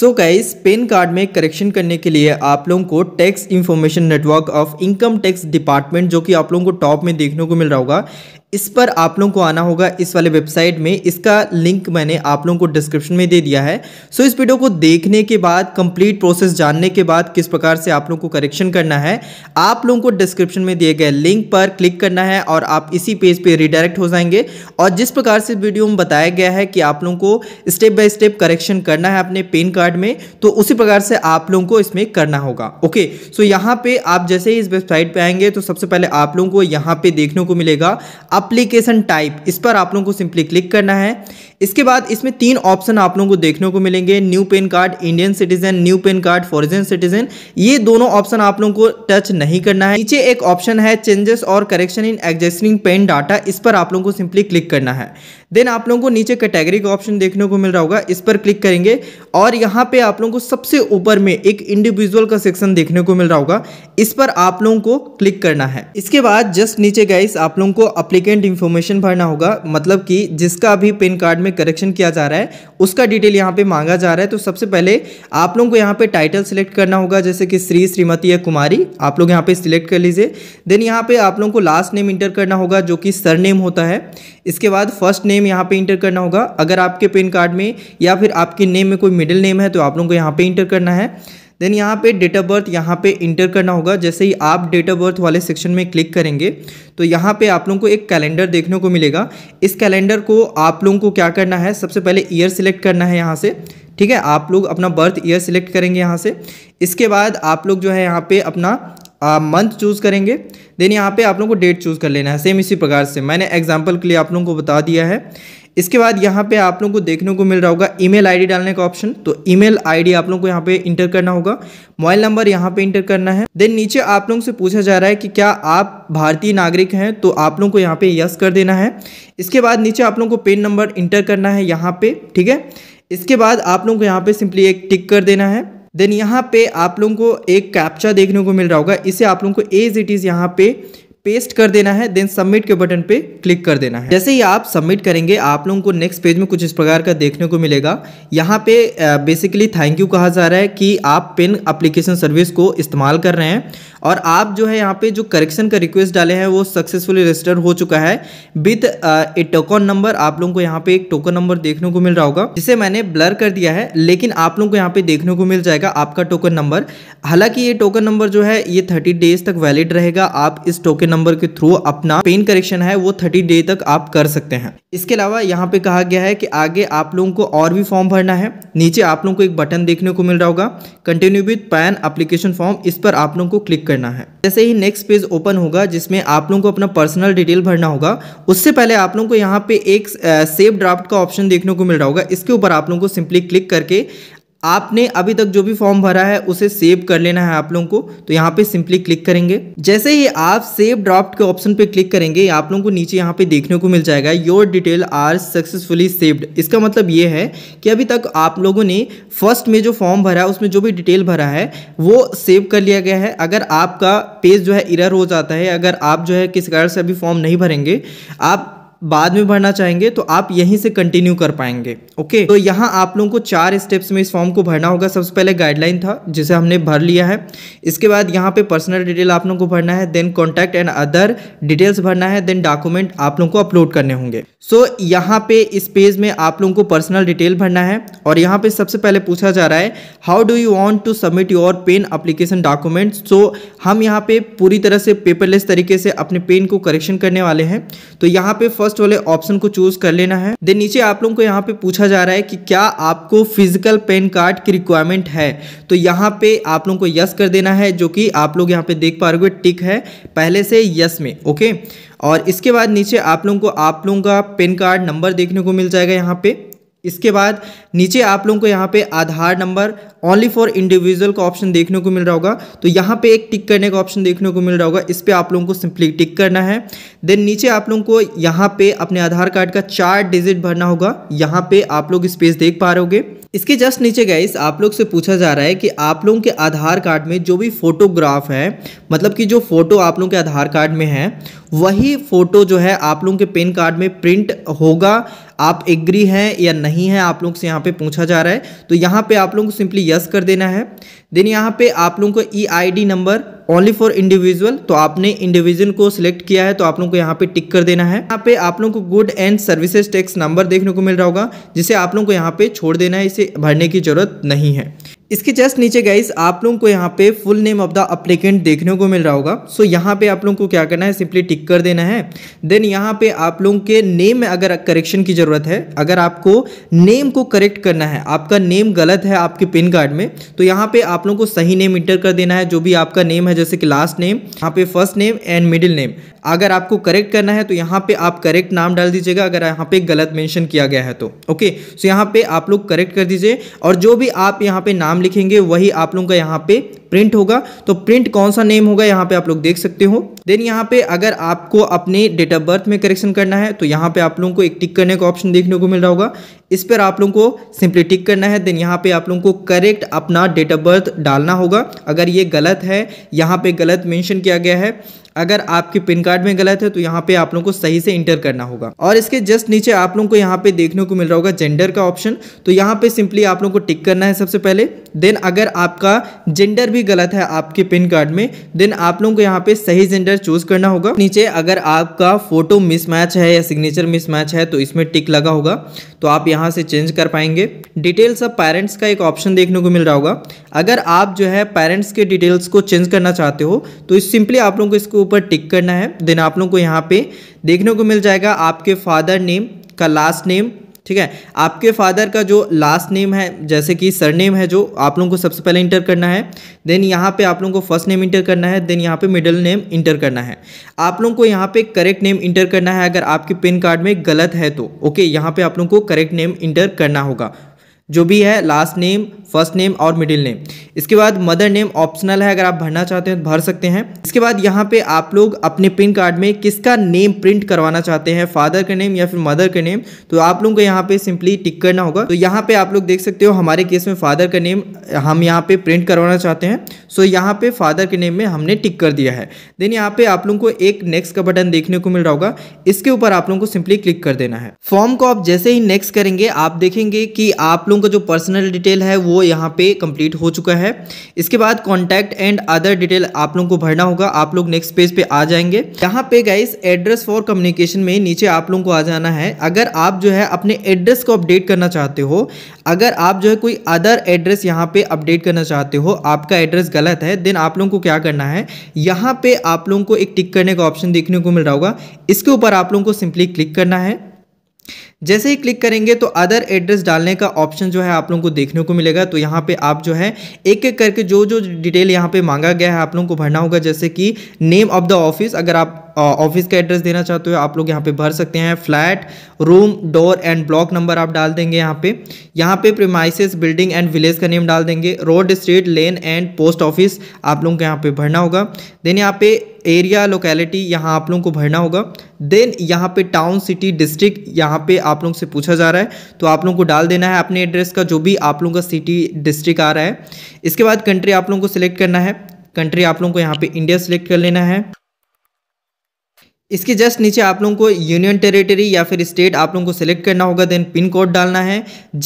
सो guys PAN card में correction करने के लिए आप लोगों को tax information network of income tax department जो कि आप लोगों को टॉप में देखने को मिल रहा होगा इस पर आप लोगों को आना होगा इस वाले वेबसाइट में इसका लिंक मैंने आप लोगों को डिस्क्रिप्शन में दे दिया है सो इस वीडियो को देखने के बाद कंप्लीट प्रोसेस जानने के बाद किस प्रकार से आप लोगों को करेक्शन करना है आप लोगों को डिस्क्रिप्शन में दिए गए लिंक पर क्लिक करना है और आप इसी पेज पर रिडायरेक्ट हो जाएंगे और जिस प्रकार से वीडियो में बताया गया है कि आप लोगों को स्टेप बाय स्टेप करेक्शन करना है अपने पेन कार्ड में तो उसी प्रकार से आप लोगों को इसमें करना होगा ओके सो यहाँ पे आप जैसे ही इस वेबसाइट पर आएंगे तो सबसे पहले आप लोगों को यहाँ पे देखने को मिलेगा अप्लीकेशन टाइप इस पर आप लोगों को सिंपली क्लिक करना है इसके बाद इसमें तीन ऑप्शन आप लोगों को देखने को मिलेंगे new PAN card Indian citizen new PAN card foreign citizen ये दोनों ऑप्शन आप लोगों को टच नहीं करना है नीचे एक ऑप्शन है चेंजेस और correction in existing PAN data इस पर आप लोगों को सिंपली क्लिक करना है देन आप लोगों को नीचे कैटेगरी का ऑप्शन देखने को मिल रहा होगा इस पर क्लिक करेंगे और यहाँ पे आप लोगों को सबसे ऊपर में एक इंडिविजुअल का सेक्शन देखने को मिल रहा होगा इस पर आप लोगों को क्लिक करना है इसके बाद जस्ट नीचे गए आप लोगों को अप्लीकेंट इन्फॉर्मेशन भरना होगा मतलब कि जिसका अभी पेन कार्ड में करेक्शन किया जा रहा है उसका डिटेल यहाँ पे मांगा जा रहा है तो सबसे पहले आप लोगों को यहाँ पे टाइटल सिलेक्ट करना होगा जैसे कि श्री श्रीमती या कुमारी आप लोग यहाँ पे सिलेक्ट कर लीजिए देन यहाँ पे आप लोगों को लास्ट नेम इंटर करना होगा जो कि सर होता है इसके बाद फर्स्ट नेम यहाँ पे इंटर करना होगा अगर आपके पेन कार्ड में या फिर आपके नेम में कोई मिडिल नेम है तो आप लोगों को यहाँ पे इंटर करना है देन यहाँ पे डेट ऑफ बर्थ यहाँ पे इंटर करना होगा जैसे ही आप डेट ऑफ बर्थ वाले सेक्शन में क्लिक करेंगे तो यहाँ पे आप लोगों को एक कैलेंडर देखने को मिलेगा इस कैलेंडर को आप लोगों को क्या करना है सबसे पहले ईयर सिलेक्ट करना है यहाँ से ठीक है आप लोग अपना बर्थ ईयर सिलेक्ट करेंगे यहाँ से इसके बाद आप लोग जो है यहाँ पे अपना मंथ चूज़ करेंगे देन यहाँ पे आप लोगों को डेट चूज़ कर लेना है सेम इसी प्रकार से मैंने एग्जाम्पल के लिए आप लोगों को बता दिया है इसके बाद यहाँ पे आप लोगों को देखने को मिल रहा होगा ईमेल आईडी डालने का ऑप्शन तो ईमेल आईडी आप लोगों को यहाँ पे इंटर करना होगा मोबाइल नंबर यहाँ पे इंटर करना है देन नीचे आप लोगों से पूछा जा रहा है कि क्या आप भारतीय नागरिक हैं तो आप लोगों को यहाँ पे यस कर देना है इसके बाद नीचे आप लोगों को पेन नंबर इंटर करना है यहाँ पे ठीक है इसके बाद आप लोगों को यहाँ पे सिंपली एक टिक कर देना है देन यहाँ पे आप लोगों को एक कैप्चा देखने को मिल रहा होगा इसे आप लोगों को एज इट इज़ यहाँ पे पेस्ट कर देना है देन सबमिट के बटन पे क्लिक कर देना है जैसे ही आप सबमिट करेंगे आप लोगों को नेक्स्ट पेज में कुछ इस प्रकार का देखने को मिलेगा यहाँ पे बेसिकली थैंक यू कहा जा रहा है कि आप पेन अप्लीकेशन सर्विस को इस्तेमाल कर रहे हैं और आप जो है यहाँ पे जो करेक्शन का रिक्वेस्ट डाले हैं वो सक्सेसफुली रजिस्टर हो चुका है विद ए टोकन नंबर आप लोगों को यहाँ पे एक टोकन नंबर देखने को मिल रहा होगा जिसे मैंने ब्लर कर दिया है लेकिन आप लोगों को यहाँ पे देखने को मिल जाएगा आपका टोकन नंबर हालांकि ये टोकन नंबर जो है ये थर्टी डेज तक वैलिड रहेगा आप इस टोकन नंबर के थ्रू अपना पेन करेक्शन है वो थर्टी डे तक आप कर सकते हैं इसके अलावा यहाँ पे कहा गया है कि आगे आप लोगों को और भी फॉर्म भरना है नीचे आप लोगों को एक बटन देखने को मिल रहा होगा continue with PAN application form इस पर आप लोगों को क्लिक करना है जैसे ही नेक्स्ट पेज ओपन होगा जिसमें आप लोगों को अपना पर्सनल डिटेल भरना होगा उससे पहले आप लोगों को यहाँ पे एक सेव ड्राफ्ट का ऑप्शन देखने को मिल रहा होगा इसके ऊपर आप लोगों को सिंपली क्लिक करके आपने अभी तक जो भी फॉर्म भरा है उसे सेव कर लेना है आप लोगों को तो यहाँ पे सिंपली क्लिक करेंगे जैसे ही आप सेव ड्राफ्ट के ऑप्शन पे क्लिक करेंगे आप लोगों को नीचे यहाँ पे देखने को मिल जाएगा your detail are successfully saved इसका मतलब ये है कि अभी तक आप लोगों ने फर्स्ट में जो फॉर्म भरा है उसमें जो भी डिटेल भरा है वो सेव कर लिया गया है अगर आपका पेज जो है इरर हो जाता है अगर आप जो है किस कारण से अभी फॉर्म नहीं भरेंगे आप बाद में भरना चाहेंगे तो आप यहीं से कंटिन्यू कर पाएंगे ओके तो यहाँ आप लोगों को चार स्टेप्स में इस फॉर्म को भरना होगा सबसे पहले गाइडलाइन था जिसे हमने भर लिया है इसके बाद यहाँ पे पर्सनल डिटेल आप लोगों को भरना है then contact and other details भरना है देन डॉक्यूमेंट आप लोगों को अपलोड करने होंगे सो so, यहाँ पे इस पेज में आप लोगों को पर्सनल डिटेल भरना है और यहाँ पे सबसे पहले पूछा जा रहा है how do you want to submit your PAN application document so हम यहाँ पे पूरी तरह से पेपरलेस तरीके से अपने पेन को करेक्शन करने वाले हैं तो यहाँ पे फर्स्ट फर्स्ट वाले ऑप्शन को चूज कर लेना है देन नीचे आप लोगों को यहाँ पे पूछा जा रहा है कि क्या आपको फिजिकल पेन कार्ड की रिक्वायरमेंट है तो यहाँ पे आप लोगों को यस कर देना है जो कि आप लोग यहाँ पे देख पा रहे हो टिक है पहले से यस में ओके और इसके बाद नीचे आप लोगों को आप लोगों का पेन कार्ड नंबर देखने को मिल जाएगा यहाँ पे इसके बाद नीचे आप लोगों को यहाँ पे Aadhaar number only for individual का ऑप्शन देखने को मिल रहा होगा तो यहाँ पे एक टिक करने का ऑप्शन देखने को मिल रहा होगा इस पर आप लोगों को सिंपली टिक करना है देन नीचे आप लोगों को यहाँ पे अपने आधार कार्ड का चार डिजिट भरना होगा यहाँ पे आप लोग स्पेस देख पा रहे इसके जस्ट नीचे गए आप लोग से पूछा जा रहा है कि आप लोगों के आधार कार्ड में जो भी फोटोग्राफ है मतलब कि जो फोटो आप लोगों के आधार कार्ड में है वही फोटो जो है आप लोगों के पेन कार्ड में प्रिंट होगा आप एग्री हैं या नहीं है आप लोग से यहाँ पे पूछा जा रहा है तो यहाँ पे आप लोगों को सिंपली यस कर देना है देन यहाँ पे आप लोगों को E I D number only for individual तो आपने इंडिविजुअल को सिलेक्ट किया है तो आप लोगों को यहाँ पे टिक कर देना है यहाँ पे आप लोगों को good and services tax number देखने को मिल रहा होगा जिसे आप लोगों को यहाँ पे छोड़ देना है इसे भरने की जरूरत नहीं है इसके जस्ट नीचे गाइस आप लोगों को यहाँ पे full name of the applicant देखने को मिल रहा होगा सो so, यहाँ पे आप लोगों को क्या करना है सिंपली टिक कर देना है देन यहाँ पे आप लोगों के नेम में अगर करेक्शन की ज़रूरत है अगर आपको नेम को करेक्ट करना है आपका नेम गलत है आपके पिन कार्ड में तो यहाँ पे आप आप लोगों को सही नेम इंटर कर देना है जो भी आपका नेम है जैसे कि लास्ट नेम यहाँ पे first name and middle name अगर आपको करेक्ट करना है तो यहाँ पे आप करेक्ट नाम डाल दीजिएगा अगर यहाँ पे गलत मेंशन किया गया है तो ओके सो यहाँ पे आप लोग करेक्ट कर दीजिए और जो भी आप यहाँ पे नाम लिखेंगे वही आप लोगों का यहाँ पे प्रिंट होगा तो प्रिंट कौन सा नेम होगा यहाँ पे आप लोग देख सकते हो देन यहाँ पे अगर आपको अपने डेट ऑफ बर्थ में करेक्शन करना है तो यहाँ पे आप लोगों को एक टिक करने का ऑप्शन देखने को मिल रहा होगा इस पर आप लोगों को सिंपली टिक करना है देन यहाँ पे आप लोगों को करेक्ट अपना डेट ऑफ बर्थ डालना होगा अगर ये गलत है यहाँ पे गलत मेंशन किया गया है अगर आपके पिन कार्ड में गलत है तो यहाँ पे आप लोग को सही से इंटर करना होगा और इसके जस्ट नीचे आप लोगों को यहाँ पे देखने को मिल रहा होगा जेंडर का ऑप्शन तो यहाँ पे सिंपली आप लोग को टिक करना है सबसे पहले देन अगर आपका जेंडर भी गलत है आपके पिन कार्ड में देन आप लोगों को यहाँ पे सही जेंडर चूज करना होगा नीचे अगर आपका फोटो मिसमैच है या सिग्नेचर मिसमैच है तो इसमें टिक लगा होगा तो आप यहाँ से चेंज कर पाएंगे डिटेल्स ऑफ पेरेंट्स का एक ऑप्शन देखने को मिल रहा होगा अगर आप जो है पेरेंट्स के डिटेल्स को चेंज करना चाहते हो तो सिंपली आप लोग को इसको ऊपर टिक करना है देन आप लोग को यहाँ पे देखने को मिल जाएगा आपके फादर नेम का लास्ट नेम ठीक है आपके फादर का जो लास्ट नेम है जैसे कि सरनेम है जो आप लोगों को सबसे पहले इंटर करना है देन यहाँ पे आप लोगों को फर्स्ट नेम इंटर करना है देन यहाँ पे मिडिल नेम इंटर करना है आप लोगों को यहाँ पे करेक्ट नेम इंटर करना है अगर आपके पिन कार्ड में गलत है तो ओके यहाँ पे आप लोगों को करेक्ट नेम इंटर करना होगा जो भी है लास्ट नेम फर्स्ट नेम और मिडिल नेम इसके बाद मदर नेम ऑप्शनल है अगर आप भरना चाहते हैं तो भर सकते हैं इसके बाद यहाँ पे आप लोग अपने पिन कार्ड में किसका नेम प्रिंट करवाना चाहते हैं फादर का नेम या फिर मदर का नेम तो आप लोगों को यहाँ पे सिंपली टिक करना होगा तो यहाँ पे आप लोग देख सकते हो हमारे केस में फादर का नेम हम यहाँ पे प्रिंट करवाना चाहते हैं सो तो यहाँ पे फादर के नेम में हमने टिक कर दिया है देन यहाँ पे आप लोगों को एक नेक्स्ट का बटन देखने को मिल रहा होगा इसके ऊपर आप लोगों को सिंपली क्लिक कर देना है फॉर्म को आप जैसे ही नेक्स्ट करेंगे आप देखेंगे कि आप लोग लोगों का जो पर्सनल डिटेल है वो यहाँ पे कंप्लीट हो चुका है इसके बाद कॉन्टैक्ट एंड अदर डिटेल आप लोगों को भरना होगा आप लोग नेक्स्ट पेज पे आ जाएंगे यहाँ पे गाइस एड्रेस फॉर कम्युनिकेशन में नीचे आप लोगों को आ जाना है अगर आप जो है अपने एड्रेस को अपडेट करना चाहते हो अगर आप जो है कोई अदर एड्रेस यहाँ पे अपडेट करना चाहते हो आपका एड्रेस गलत है देन आप लोगों को क्या करना है यहाँ पे आप लोगों को एक टिक करने का ऑप्शन देखने को मिल रहा होगा इसके ऊपर आप लोगों को सिंपली क्लिक करना है जैसे ही क्लिक करेंगे तो अदर एड्रेस डालने का ऑप्शन जो है आप लोगों को देखने को मिलेगा तो यहाँ पे आप जो है एक एक करके जो जो डिटेल यहाँ पे मांगा गया है आप लोगों को भरना होगा जैसे कि नेम ऑफ द ऑफिस अगर आप ऑफिस का एड्रेस देना चाहते हो आप लोग यहाँ पे भर सकते हैं flat room door and block number आप डाल देंगे यहाँ पे यहाँ पे प्रीमाइसिस बिल्डिंग एंड विलेज का नेम डाल देंगे road street lane and post office आप लोगों को यहाँ पे भरना होगा देन यहाँ पे एरिया लोकेलिटी यहाँ आप लोगों को भरना होगा देन यहाँ पे टाउन सिटी डिस्ट्रिक्ट यहाँ पे आप लोग से पूछा जा रहा है तो आप लोग को डाल देना है अपने एड्रेस का जो भी आप लोगों का सिटी डिस्ट्रिक्ट आ रहा है इसके बाद कंट्री आप लोगों को सिलेक्ट करना है कंट्री आप लोगों को यहाँ पे इंडिया सेलेक्ट कर लेना है इसके जस्ट नीचे आप लोगों को यूनियन टेरिटरी या फिर स्टेट आप लोगों को सिलेक्ट करना होगा देन पिन कोड डालना है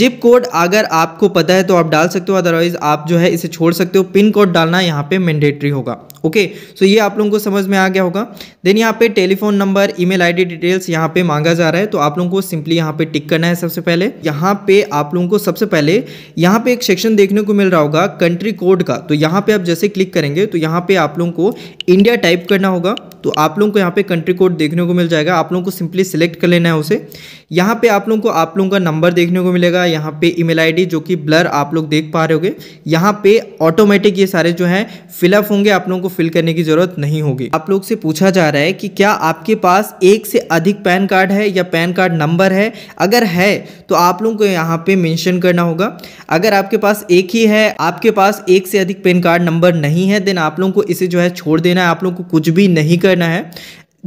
जिप कोड अगर आपको पता है तो आप डाल सकते हो अदरवाइज आप जो है इसे छोड़ सकते हो पिन कोड डालना यहाँ पे मैंडेटरी होगा ओके सो ये आप लोगों को समझ में आ गया होगा देन यहाँ पे telephone number email ID details यहाँ पे मांगा जा रहा है तो आप लोगों को सिंपली यहाँ पे टिक करना है सबसे पहले यहाँ पे आप लोगों को सबसे पहले यहाँ पे एक सेक्शन देखने को मिल रहा होगा कंट्री कोड का तो यहाँ पे आप जैसे क्लिक करेंगे तो यहाँ पे आप लोगों को इंडिया टाइप करना होगा तो आप लोगों को यहाँ पे कंट्री कोड देखने को मिल जाएगा आप लोगों को सिंपली सिलेक्ट कर लेना है उसे यहाँ पे आप लोगों को आप लोगों का नंबर देखने को मिलेगा यहाँ पे ईमेल आईडी जो कि ब्लर आप लोग देख पा रहे होगे यहाँ पे ऑटोमेटिक ये सारे जो हैं फिलअप होंगे आप लोगों को फिल करने की जरूरत नहीं होगी आप लोग से पूछा जा रहा है कि क्या आपके पास एक से अधिक पैन कार्ड है या पैन कार्ड नंबर है अगर है तो आप लोगों को यहाँ पे मेंशन करना होगा अगर आपके पास एक ही है आपके पास एक से अधिक पैन कार्ड नंबर नहीं है देन आप लोगों को इसे जो है छोड़ देना है आप लोगों को कुछ भी नहीं करना है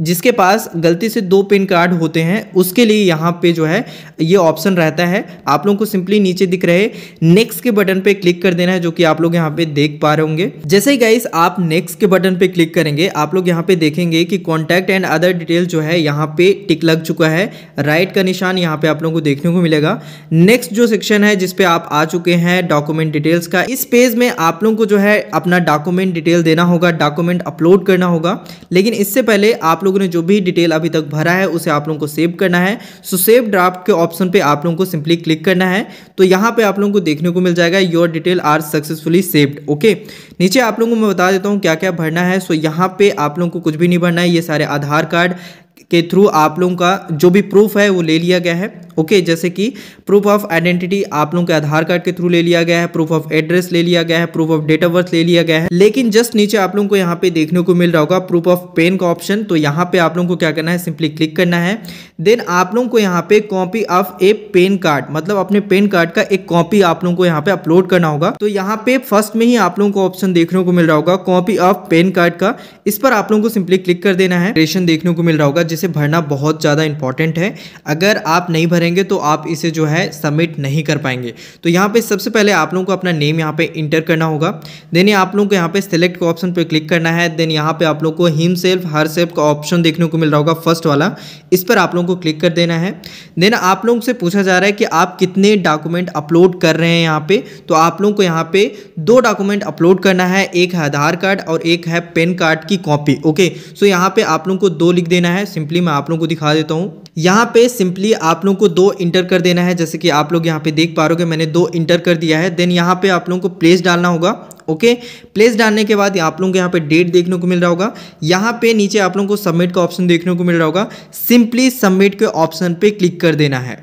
जिसके पास गलती से दो पिन कार्ड होते हैं उसके लिए यहाँ पे जो है ये ऑप्शन रहता है आप लोगों को सिंपली नीचे दिख रहे नेक्स्ट के बटन पे क्लिक कर देना है जो कि आप लोग यहाँ पे देख पा रहे होंगे जैसे ही गाइस आप नेक्स्ट के बटन पे क्लिक करेंगे आप लोग यहाँ पे देखेंगे कि कॉन्टैक्ट एंड अदर डिटेल जो है यहाँ पे टिक लग चुका है राइट का निशान यहाँ पे आप लोगों को देखने को मिलेगा नेक्स्ट जो सेक्शन है जिसपे आप आ चुके हैं डॉक्यूमेंट डिटेल्स का इस पेज में आप लोगों को जो है अपना डॉक्यूमेंट डिटेल देना होगा डॉक्यूमेंट अपलोड करना होगा लेकिन इससे पहले आप लोगों ने जो भी डिटेल अभी तक भरा है उसे आप लोगों को सेव करना है सो सेव ड्राफ्ट के ऑप्शन पे आप लोगों को सिंपली क्लिक करना है तो यहाँ पे आप लोगों को देखने को मिल जाएगा your detail are successfully saved okay नीचे आप लोगों को मैं बता देता हूँ क्या क्या भरना है सो यहाँ पे आप लोगों को कुछ भी नहीं भरना है ये सारे आधार कार्ड के थ्रू आप लोगों का जो भी प्रूफ है वो ले लिया गया है ओके okay, जैसे कि प्रूफ ऑफ आइडेंटिटी आप लोगों के आधार कार्ड के थ्रू ले लिया गया है प्रूफ ऑफ एड्रेस ले लिया गया है proof of date of birth ले लिया गया है लेकिन जस्ट नीचे आप लोगों को यहाँ पे देखने को मिल रहा होगा प्रूफ ऑफ पेन का ऑप्शन तो यहाँ पे आप लोगों को क्या करना है सिंपली क्लिक करना है देन आप लोगों को यहाँ पे copy of a PAN card मतलब अपने पेन कार्ड का एक कॉपी आप लोगों को यहाँ पे अपलोड करना होगा तो यहाँ पे फर्स्ट में ही आप लोगों को ऑप्शन देखने को मिल रहा होगा कॉपी ऑफ पेन कार्ड का इस पर आप लोगों को सिंपली क्लिक कर देना है रेशन देखने को मिल रहा होगा जिसे भरना बहुत ज़्यादा इंपॉर्टेंट है अगर आप नहीं भरेंगे तो आप इसे जो है सबमिट नहीं कर पाएंगे तो यहाँ पे सबसे पहले आप लोगों को अपना नेम यहाँ पे इंटर करना होगा देन आप लोगों को यहाँ पे सिलेक्ट के ऑप्शन पे क्लिक करना है देन यहाँ पे आप लोग को हिम सेल्फ हर सेल्फ का ऑप्शन देखने को मिल रहा होगा फर्स्ट वाला इस पर आप लोगों को क्लिक कर देना है देन आप लोगों से पूछा जा रहा है कि आप कितने डॉक्यूमेंट अपलोड कर रहे हैं यहाँ पे तो आप लोगों को यहाँ पे दो डॉक्यूमेंट अपलोड करना है एक है आधार कार्ड और एक है पेन कार्ड की कॉपी ओके सो यहाँ पे आप लोगों को दो लिख देना है सिंपली मैं आप लोगों को दिखा देता हूँ यहाँ पे सिंपली आप लोगों को दो इंटर कर देना है जैसे कि आप लोग यहाँ पे देख पा रहे हो कि मैंने दो इंटर कर दिया है देन यहाँ पे आप लोगों को प्लेस डालना होगा ओके प्लेस डालने के बाद आप लोगों को यहाँ पे डेट देखने को मिल रहा होगा यहाँ पे नीचे आप लोगों को सबमिट का ऑप्शन देखने को मिल रहा होगा सिंपली सबमिट के ऑप्शन पर क्लिक कर देना है